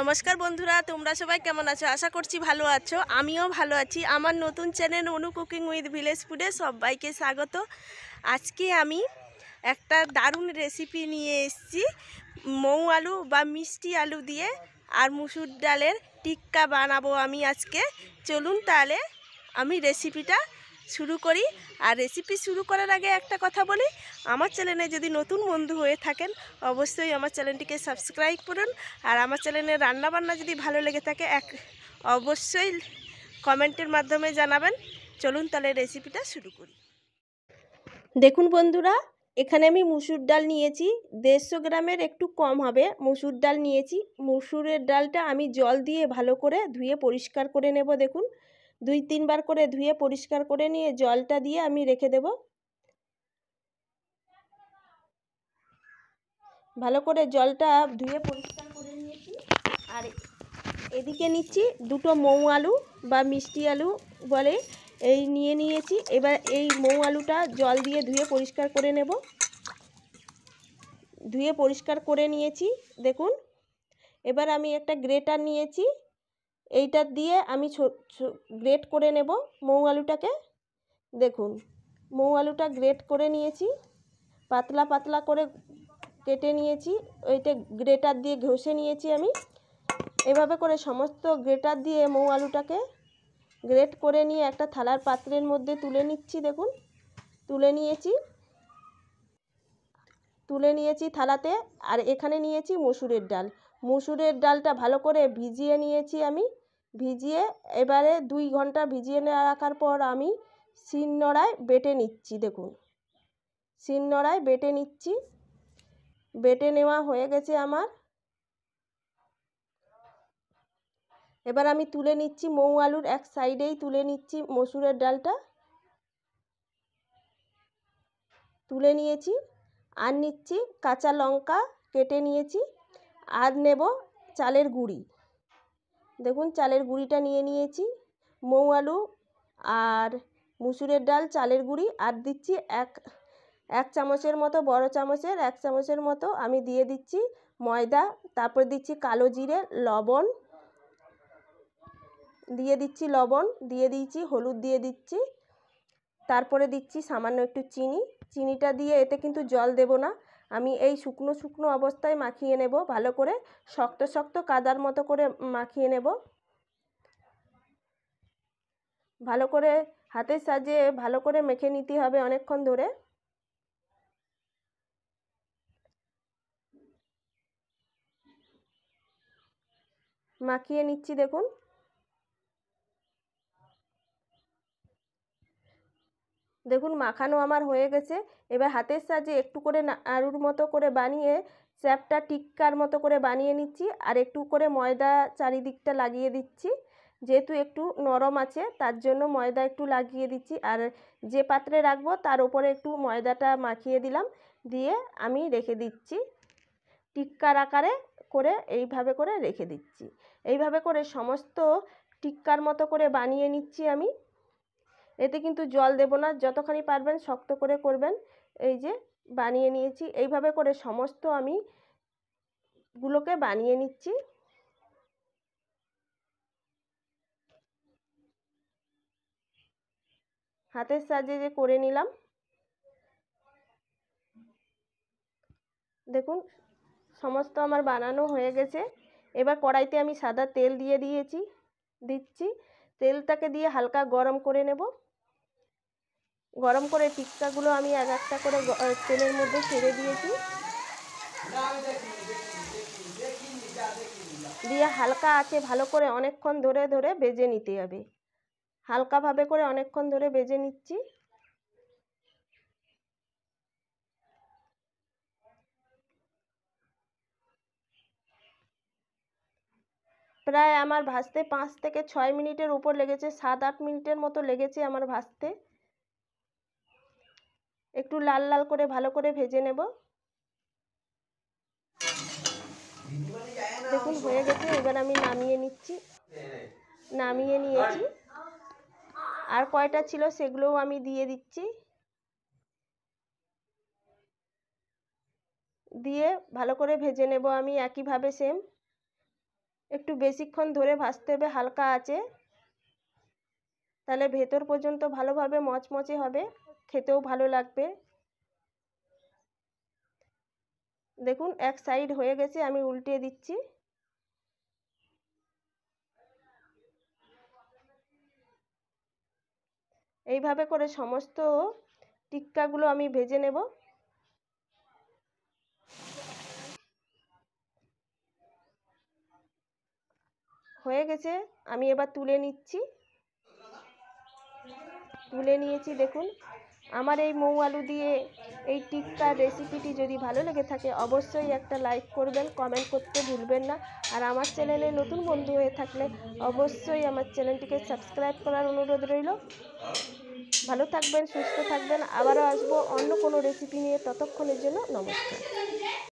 নমস্কার বন্ধুরা তোমরা সবাই কেমন আছো আশা করছি ভালো আছো আমিও ভালো আছি আমার নতুন channel Anu cooking with village ফুডে সবাইকে স্বাগত আজকে আমি একটা দারুণ রেসিপি নিয়ে এসেছি মৌ আলু বা মিষ্টি আলু দিয়ে আর মুসুর ডালের টিক্কা বানাবো আমি আজকে চলুন তাহলে আমি রেসিপিটা শুরু করি আর রেসিপি শুরু করার আগে একটা কথা বলি আমার চ্যানেলে যদি নতুন বন্ধু হয়ে থাকেন অবশ্যই আমার চ্যানেলটিকে সাবস্ক্রাইব করুন আর আমার চ্যানেলে রান্নাবান্না যদি ভালো লেগে থাকে এক অবশ্যই কমেন্টের মাধ্যমে জানাবেন চলুন তাহলে রেসিপিটা শুরু করি দেখুন বন্ধুরা এখানে আমি মুসুর ডাল নিয়েছি দেড়শো গ্রামের একটু কম হবে মুসুর ডাল নিয়েছি মুসুরের ডালটা আমি জল দিয়ে ভালো করে ধুয়ে পরিষ্কার করে নেব দেখুন দুই তিনবার করে ধুয়ে পরিষ্কার করে নিয়ে জলটা দিয়ে আমি রেখে দেব ভালো করে জলটা ধুয়ে পরিষ্কার করে নিয়েছি আর এদিকে নিচ্ছি দুটো মৌ আলু বা মিষ্টি আলু বলে এই নিয়ে নিয়েছি এবার এই মৌ আলুটা জল দিয়ে ধুয়ে পরিষ্কার করে নেব ধুয়ে পরিষ্কার করে নিয়েছি দেখুন এবার আমি একটা গ্রেটার নিয়েছি এইটা দিয়ে আমি গ্রেট করে নেব মৌ আলুটাকে দেখুন মৌ আলুটা গ্রেট করে নিয়েছি পাতলা পাতলা করে কেটে নিয়েছি ওইটা গ্রেটার দিয়ে ঘষে নিয়েছি আমি এভাবে করে সমস্ত গ্রেটার দিয়ে মৌ আলুটাকে গ্রেট করে নিয়ে একটা থালার পাত্রের মধ্যে তুলে নিচ্ছি দেখুন তুলে নিয়েছি তুলে নিয়েছি থালাতে আর এখানে নিয়েছি মসুরের ডাল মসুরের ডালটা ভালো করে ভিজিয়ে নিয়েছি আমি ভিজিয়ে এবারে দুই ঘন্টা ভিজিয়ে নেওয়া রাখার পর আমি শিলনোড়ায় বেটে নিচ্ছি দেখুন শিলনোড়ায় বেটে নিচ্ছি বেটে নেওয়া হয়ে গেছে আমার এবার আমি তুলে নিচ্ছি মৌ আলুর এক সাইডেই তুলে নিচ্ছি মসুরের ডালটা তুলে নিয়েছি আর নিচ্ছি কাঁচা লঙ্কা কেটে নিয়েছি আর নেব চালের গুঁড়ি দেখুন চালের গুঁড়িটা নিয়ে নিয়েছি মৌ আলু আর মুসুরের ডাল চালের গুঁড়ি আর দিচ্ছি এক এক চামচের মতো বড় চামচের এক চামচের মতো আমি দিয়ে দিচ্ছি ময়দা তারপর দিচ্ছি কালো জিরে লবণ দিয়ে দিচ্ছি লবণ দিয়ে দিচ্ছি হলুদ দিয়ে দিচ্ছি তারপরে দিচ্ছি সামান্য একটু চিনি চিনিটা দিয়ে এতে কিন্তু জল দেব না আমি এই শুকনো শুকনো অবস্থায় মাখিয়ে নেব ভালো করে শক্ত শক্ত কাদার মতো করে মাখিয়ে নেব ভালো করে হাতের সাজিয়ে ভালো করে মেখে নিতে হবে অনেকক্ষণ ধরে মাখিয়ে নিচ্ছি দেখুন দেখুন মাখানো আমার হয়ে গেছে এবার হাতের সাহায্যে একটু করে আরুর মতো করে বানিয়ে চ্যাপটা টিক্কার মতো করে বানিয়ে নিচ্ছি আর একটু করে ময়দা চারিদিকটা লাগিয়ে দিচ্ছি যেহেতু একটু নরম আছে তার জন্য ময়দা একটু লাগিয়ে দিচ্ছি আর যে পাত্রে রাখবো তার উপরে একটু ময়দাটা মাখিয়ে দিলাম দিয়ে আমি রেখে দিচ্ছি টিক্কার আকারে করে এইভাবে করে রেখে দিচ্ছি এইভাবে করে সমস্ত টিক্কার মতো করে বানিয়ে নিচ্ছি আমি এতে কিন্তু জল দেব না যতখানি পারবেন শক্ত করে করবেন এই যে বানিয়ে নিয়েছি এইভাবে করে সমস্ত আমি গুলোকে বানিয়ে নিচ্ছি হাতের সাহায্যে যে করে নিলাম দেখুন সমস্ত আমার বানানো হয়ে গেছে এবার কড়াইতে আমি সাদা তেল দিয়ে দিয়েছি দিচ্ছি তেলটাকে দিয়ে হালকা গরম করে নেব গরম করে টিক্কাগুলো আমি এক একটা করে তেলের মধ্যে ছেড়ে দিয়েছি দিয়ে হালকা আছে ভালো করে অনেকক্ষণ ধরে ধরে বেজে নিতে হবে হালকাভাবে করে অনেকক্ষণ ধরে বেজে নিচ্ছি প্রায় আমার ভাজতে পাঁচ থেকে ছয় মিনিটের উপর লেগেছে সাত আট মিনিটের মতো লেগেছে আমার ভাজতে একটু লাল লাল করে ভালো করে ভেজে নেব দেখুন হয়ে গেছে এবার আমি নামিয়ে নিচ্ছি নামিয়ে নিয়েছি আর কয়টা ছিল সেগুলোও আমি দিয়ে দিচ্ছি দিয়ে ভালো করে ভেজে নেব আমি একইভাবে সেম একটু বেশিক্ষণ ধরে ভাজতে হবে হালকা আছে তাহলে ভেতর পর্যন্ত ভালোভাবে মচমচে হবে খেতেও ভালো লাগবে দেখুন এক সাইড হয়ে গেছে আমি উল্টে দিচ্ছি এইভাবে করে সমস্ত টিক্কাগুলো আমি ভেজে নেব হয়ে গেছে আমি এবার তুলে নিচ্ছি তুলে নিয়েছি দেখুন আমার এই মৌ আলু দিয়ে এই টিক্কার রেসিপিটি যদি ভালো লেগে থাকে অবশ্যই একটা লাইক করবেন কমেন্ট করতে ভুলবেন না আর আমার চ্যানেলে নতুন বন্ধু হয়ে থাকলে অবশ্যই আমার চ্যানেলটিকে সাবস্ক্রাইব করার অনুরোধ রইল ভালো থাকবেন সুস্থ থাকবেন আবারও আসবো অন্য কোনো রেসিপি নিয়ে ততক্ষণের জন্য নমস্কার